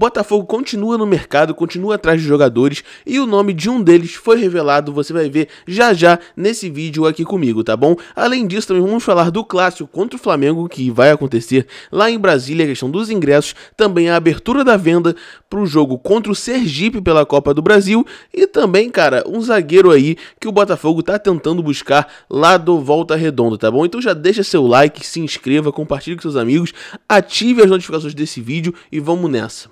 Botafogo continua no mercado, continua atrás de jogadores e o nome de um deles foi revelado, você vai ver já já nesse vídeo aqui comigo, tá bom? Além disso, também vamos falar do clássico contra o Flamengo que vai acontecer lá em Brasília, a questão dos ingressos, também a abertura da venda para o jogo contra o Sergipe pela Copa do Brasil e também, cara, um zagueiro aí que o Botafogo tá tentando buscar lá do Volta Redonda, tá bom? Então já deixa seu like, se inscreva, compartilhe com seus amigos, ative as notificações desse vídeo e vamos nessa.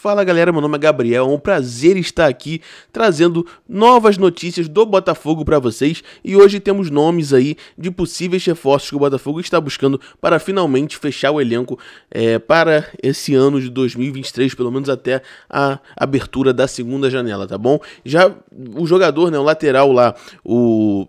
Fala galera, meu nome é Gabriel, é um prazer estar aqui trazendo novas notícias do Botafogo para vocês e hoje temos nomes aí de possíveis reforços que o Botafogo está buscando para finalmente fechar o elenco é, para esse ano de 2023, pelo menos até a abertura da segunda janela, tá bom? Já o jogador, né, o lateral lá, o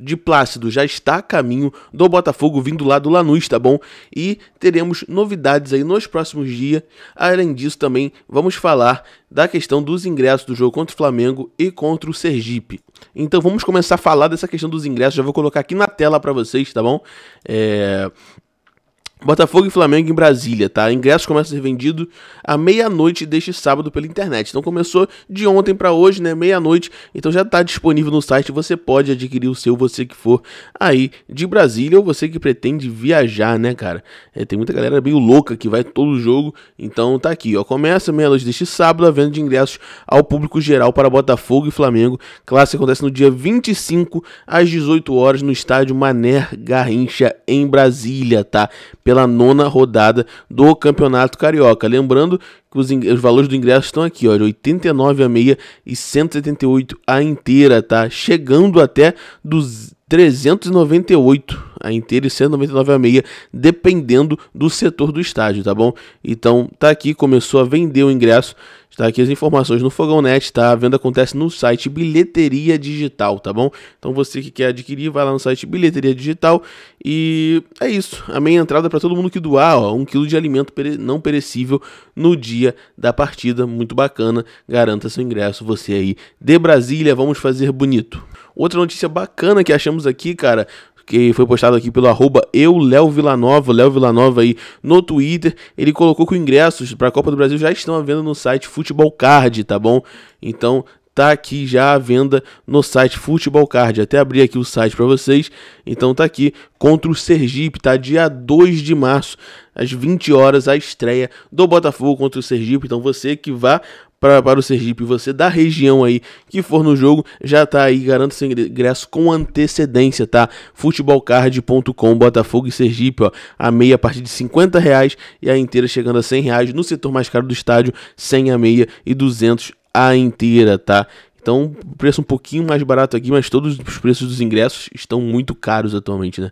de Plácido já está a caminho do Botafogo vindo lá do Lanús, tá bom? E teremos novidades aí nos próximos dias. Além disso, também vamos falar da questão dos ingressos do jogo contra o Flamengo e contra o Sergipe. Então vamos começar a falar dessa questão dos ingressos. Já vou colocar aqui na tela para vocês, tá bom? É... Botafogo e Flamengo em Brasília, tá? Ingressos começam a ser vendido à meia-noite deste sábado pela internet. Então começou de ontem para hoje, né? Meia-noite. Então já tá disponível no site. Você pode adquirir o seu, você que for aí de Brasília ou você que pretende viajar, né, cara? É, tem muita galera meio louca que vai todo jogo. Então tá aqui, ó. Começa meia-noite deste sábado a venda de ingressos ao público geral para Botafogo e Flamengo. Classe acontece no dia 25 às 18 horas no estádio Mané Garrincha em Brasília, tá? Pela pela nona rodada do Campeonato Carioca. Lembrando que os, os valores do ingresso estão aqui, ó, de 89 a meia e 178 a inteira, tá? Chegando até dos 398 a inteira e 199 a meia, dependendo do setor do estádio, tá bom? Então tá aqui, começou a vender o ingresso. Está aqui as informações no Fogão Net, tá? A venda acontece no site Bilheteria Digital, tá bom? Então você que quer adquirir, vai lá no site Bilheteria Digital e é isso. A meia entrada para todo mundo que doar, ó, um quilo de alimento não perecível no dia da partida, muito bacana. Garanta seu ingresso, você aí de Brasília, vamos fazer bonito. Outra notícia bacana que achamos aqui, cara, que foi postado aqui pelo arroba eu, Léo Villanova, Léo Villanova aí no Twitter, ele colocou que os ingressos para a Copa do Brasil já estão à venda no site Futebol Card, tá bom? Então tá aqui já à venda no site Futebol Card. Até abri aqui o site para vocês. Então tá aqui contra o Sergipe, tá dia 2 de março, às 20 horas a estreia do Botafogo contra o Sergipe. Então você que vá para, para o Sergipe, você da região aí que for no jogo, já tá aí, garanto seu ingresso com antecedência, tá? Futebolcard.com, Botafogo e Sergipe, ó, a meia a partir de 50 reais e a inteira chegando a 100 reais no setor mais caro do estádio, 100 a meia e 200 a inteira, tá? Então, preço um pouquinho mais barato aqui, mas todos os preços dos ingressos estão muito caros atualmente, né?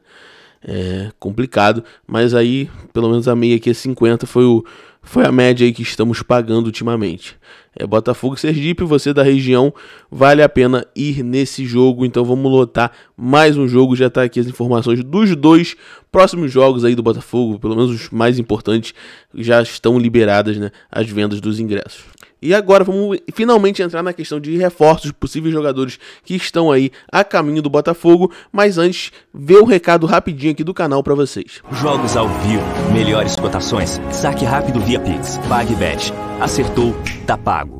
É complicado, mas aí, pelo menos a meia aqui é 50, foi, o, foi a média aí que estamos pagando ultimamente. É Botafogo Sergipe, você da região, vale a pena ir nesse jogo, então vamos lotar mais um jogo, já tá aqui as informações dos dois próximos jogos aí do Botafogo, pelo menos os mais importantes, já estão liberadas, né, as vendas dos ingressos. E agora vamos finalmente entrar na questão de reforços, possíveis jogadores que estão aí a caminho do Botafogo, mas antes, vê um recado rapidinho aqui do canal para vocês. Jogos ao vivo, melhores cotações, saque rápido via Pix, PagBet. Acertou, tá pago.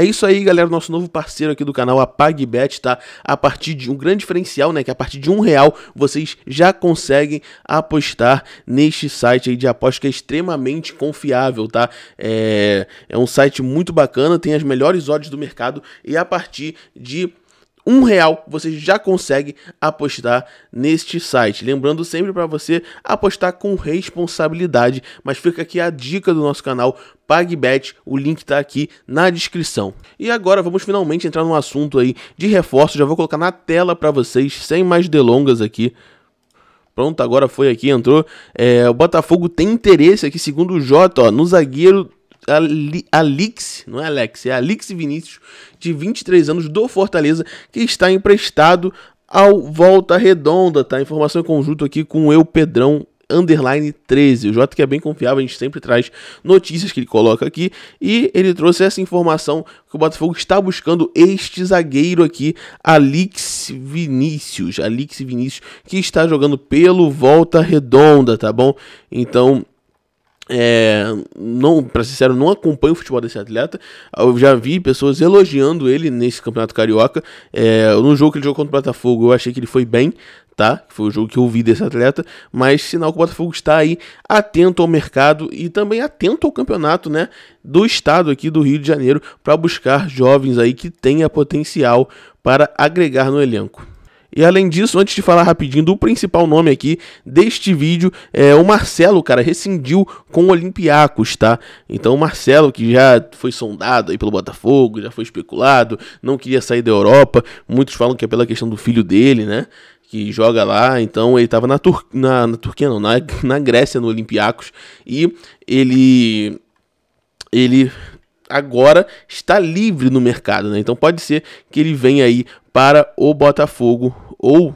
É isso aí, galera. Nosso novo parceiro aqui do canal, a PagBet, tá? A partir de um grande diferencial, né? Que é a partir de um real vocês já conseguem apostar neste site aí de aposta que é extremamente confiável, tá? É, é um site muito bacana, tem as melhores odds do mercado e a partir de um real você já consegue apostar neste site. Lembrando sempre para você apostar com responsabilidade, mas fica aqui a dica do nosso canal PagBet, o link está aqui na descrição. E agora vamos finalmente entrar no assunto aí de reforço, já vou colocar na tela para vocês, sem mais delongas aqui. Pronto, agora foi aqui, entrou. É, o Botafogo tem interesse aqui, segundo o Jota, ó, no zagueiro Alix, não é Alex, é Alix Vinícius, de 23 anos, do Fortaleza, que está emprestado ao Volta Redonda, tá? Informação em conjunto aqui com eu, Pedrão, underline 13. O Jota que é bem confiável, a gente sempre traz notícias que ele coloca aqui. E ele trouxe essa informação que o Botafogo está buscando este zagueiro aqui, Alix Vinícius. Alix Vinícius, que está jogando pelo Volta Redonda, tá bom? Então é, não, pra ser sincero, não acompanho o futebol desse atleta. Eu já vi pessoas elogiando ele nesse campeonato carioca. É, no jogo que ele jogou contra o Botafogo, eu achei que ele foi bem, tá? Foi o jogo que eu vi desse atleta. Mas sinal que o Botafogo está aí atento ao mercado e também atento ao campeonato, né? Do estado aqui do Rio de Janeiro, para buscar jovens aí que tenha potencial para agregar no elenco. E além disso, antes de falar rapidinho do principal nome aqui deste vídeo, é o Marcelo, cara, rescindiu com o Olympiacos, tá? Então o Marcelo, que já foi sondado aí pelo Botafogo, já foi especulado, não queria sair da Europa, muitos falam que é pela questão do filho dele, né? que joga lá, então ele estava na, Tur na, na, Turquia, não, na, na Grécia, no Olympiacos, e ele ele agora está livre no mercado, né? Então pode ser que ele venha aí para o Botafogo ou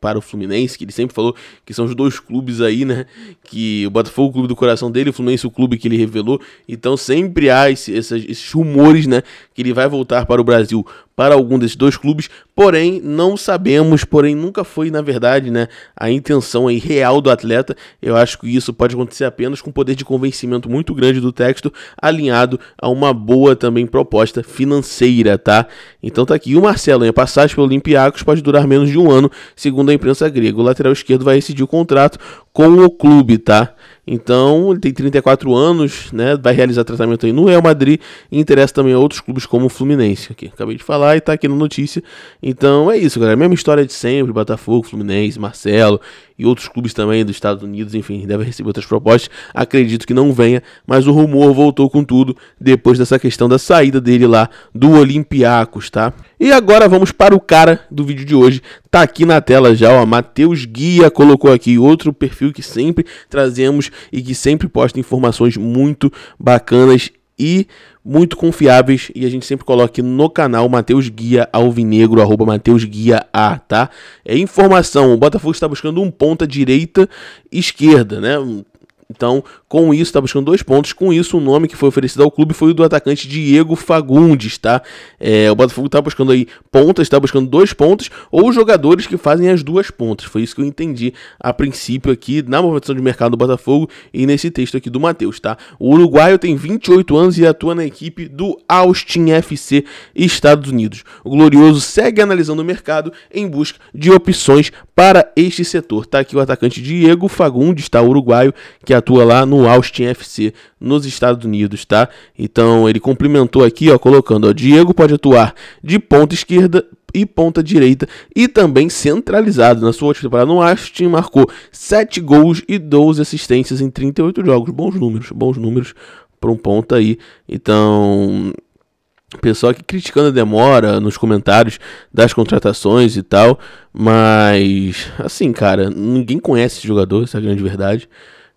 para o Fluminense, que ele sempre falou que são os dois clubes aí, né? Que o Botafogo é o clube do coração dele, o Fluminense o clube que ele revelou. Então sempre há esse, esses rumores, né? Que ele vai voltar para o Brasil para algum desses dois clubes, porém não sabemos, porém nunca foi, na verdade, né, a intenção aí real do atleta. Eu acho que isso pode acontecer apenas com poder de convencimento muito grande do texto, alinhado a uma boa também proposta financeira, tá? Então tá aqui. E o Marcelo, a passagem pelo Olympiacos pode durar menos de um ano, segundo a imprensa grega. O lateral esquerdo vai decidir o contrato com o clube, tá? Então, ele tem 34 anos, né? Vai realizar tratamento aí no Real Madrid e interessa também a outros clubes como o Fluminense, aqui. Acabei de falar e tá aqui na notícia. Então, é isso, galera. Mesma história de sempre, Botafogo, Fluminense, Marcelo e outros clubes também dos Estados Unidos, enfim, deve receber outras propostas. Acredito que não venha, mas o rumor voltou com tudo depois dessa questão da saída dele lá do Olympiacos, tá? E agora vamos para o cara do vídeo de hoje. Tá aqui na tela já, ó, Matheus Guia colocou aqui outro perfil que sempre trazemos e que sempre posta informações muito bacanas e muito confiáveis e a gente sempre coloca aqui no canal Mateus Guia Alvinegro, arroba Mateus Guia A, tá? É informação, o Botafogo está buscando um ponta direita esquerda, né? Então, com isso, está buscando dois pontos. Com isso, o nome que foi oferecido ao clube foi o do atacante Diego Fagundes, tá? É, o Botafogo está buscando aí pontas, está buscando dois pontos, ou jogadores que fazem as duas pontas. Foi isso que eu entendi a princípio aqui na movimentação de mercado do Botafogo e nesse texto aqui do Matheus, tá? O uruguaio tem 28 anos e atua na equipe do Austin FC Estados Unidos. O Glorioso segue analisando o mercado em busca de opções para este setor. Tá aqui o atacante Diego Fagundes, tá? Uruguaio, que atua lá no Austin FC nos Estados Unidos, tá? Então ele complementou aqui, ó, colocando, ó, Diego pode atuar de ponta esquerda e ponta direita e também centralizado. Na sua última temporada no Austin marcou 7 gols e 12 assistências em 38 jogos. Bons números, bons números para um ponta aí. Então, pessoal aqui criticando a demora nos comentários das contratações e tal, mas assim, cara, ninguém conhece esse jogador, essa é a grande verdade.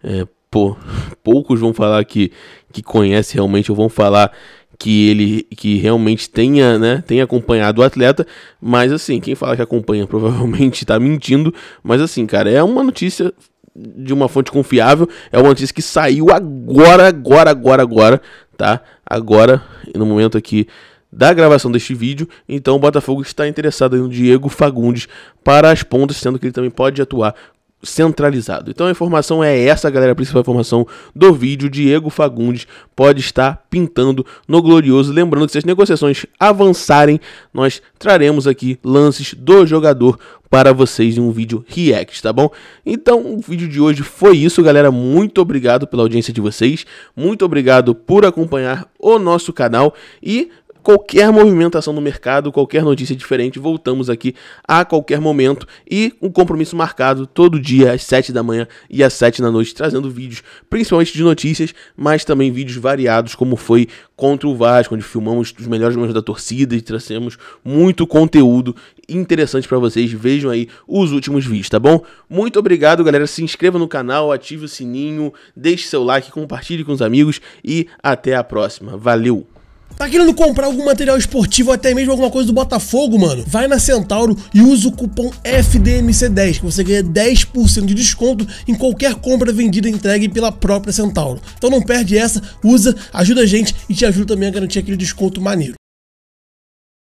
É, pô, poucos vão falar que, que conhece realmente ou vão falar que ele que realmente tenha, né, tenha acompanhado o atleta, mas assim, quem fala que acompanha provavelmente tá mentindo, mas assim, cara, é uma notícia de uma fonte confiável, é uma notícia que saiu agora, agora, agora, agora, tá? Agora, no momento aqui da gravação deste vídeo, então o Botafogo está interessado no Diego Fagundes para as pontas, sendo que ele também pode atuar centralizado. Então a informação é essa, galera, a principal informação do vídeo. Diego Fagundes pode estar pintando no Glorioso. Lembrando que se as negociações avançarem, nós traremos aqui lances do jogador para vocês em um vídeo react, tá bom? Então, o vídeo de hoje foi isso, galera. Muito obrigado pela audiência de vocês. Muito obrigado por acompanhar o nosso canal e qualquer movimentação no mercado, qualquer notícia diferente, voltamos aqui a qualquer momento e um compromisso marcado todo dia às 7 da manhã e às 7 da noite, trazendo vídeos principalmente de notícias, mas também vídeos variados, como foi contra o Vasco, onde filmamos os melhores momentos da torcida e trazemos muito conteúdo interessante para vocês. Vejam aí os últimos vídeos, tá bom? Muito obrigado, galera. Se inscreva no canal, ative o sininho, deixe seu like, compartilhe com os amigos e até a próxima. Valeu! Tá querendo comprar algum material esportivo ou até mesmo alguma coisa do Botafogo, mano? Vai na Centauro e usa o cupom FDMC10, que você ganha 10% de desconto em qualquer compra vendida e entregue pela própria Centauro. Então não perde essa, usa, ajuda a gente e te ajuda também a garantir aquele desconto maneiro.